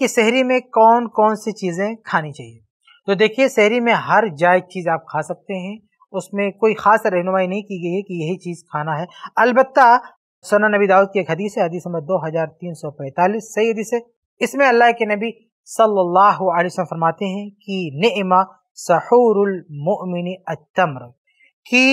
कि शहरी में कौन कौन सी चीज़ें खानी चाहिए तो देखिए शहरी में हर जायज चीज़ आप खा सकते हैं उसमें कोई खास रहनुमाई नहीं की गई है कि यही चीज़ खाना है अलबत् सोना नबी दाऊद की एक हदीस है हदीस नंबर दो हज़ार तीन सौ पैंतालीस सही हदीस है इसमें अल्लाह के नबी सल्लल्लाहु अलैहि वसल्लम फरमाते हैं कि नेमा सहरमिन अतम्र कि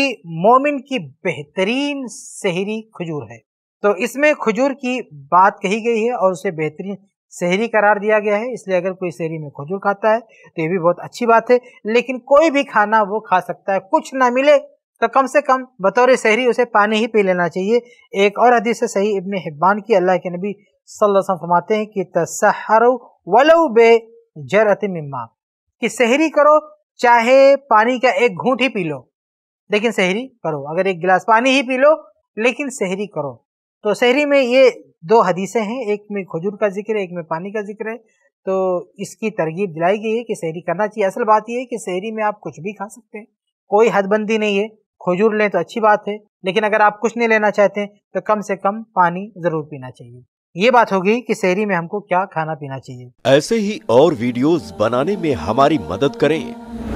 मोमिन की बेहतरीन शहरी खजूर है तो इसमें खजूर की बात कही गई है और उसे बेहतरीन शहरी करार दिया गया है इसलिए अगर कोई शहरी में खजूर खाता है तो ये भी बहुत अच्छी बात है लेकिन कोई भी खाना वो खा सकता है कुछ ना मिले तो कम से कम बतौर शहरी उसे पानी ही पी लेना चाहिए एक और हदीस से सही इबन हिब्बान की अल्लाह के नबी सल्लल्लाहु फरमाते हैं कि तसहर वलो बे जरत मम्मा कि शहरी करो चाहे पानी का एक घूंट ही पी लो लेकिन शहरी करो अगर एक गिलास पानी ही पी लो लेकिन शहरी करो तो शहरी में ये दो हदीसें हैं एक में खजूर का जिक्र है एक में पानी का जिक्र है तो इसकी तरगीब दिलाई गई है कि शहरी करना चाहिए असल बात यह है कि शहरी में आप कुछ भी खा सकते हैं कोई हदबंदी नहीं है खजूर लें तो अच्छी बात है लेकिन अगर आप कुछ नहीं लेना चाहते हैं तो कम से कम पानी ज़रूर पीना चाहिए ये बात होगी कि शहरी में हमको क्या खाना पीना चाहिए ऐसे ही और वीडियोस बनाने में हमारी मदद करें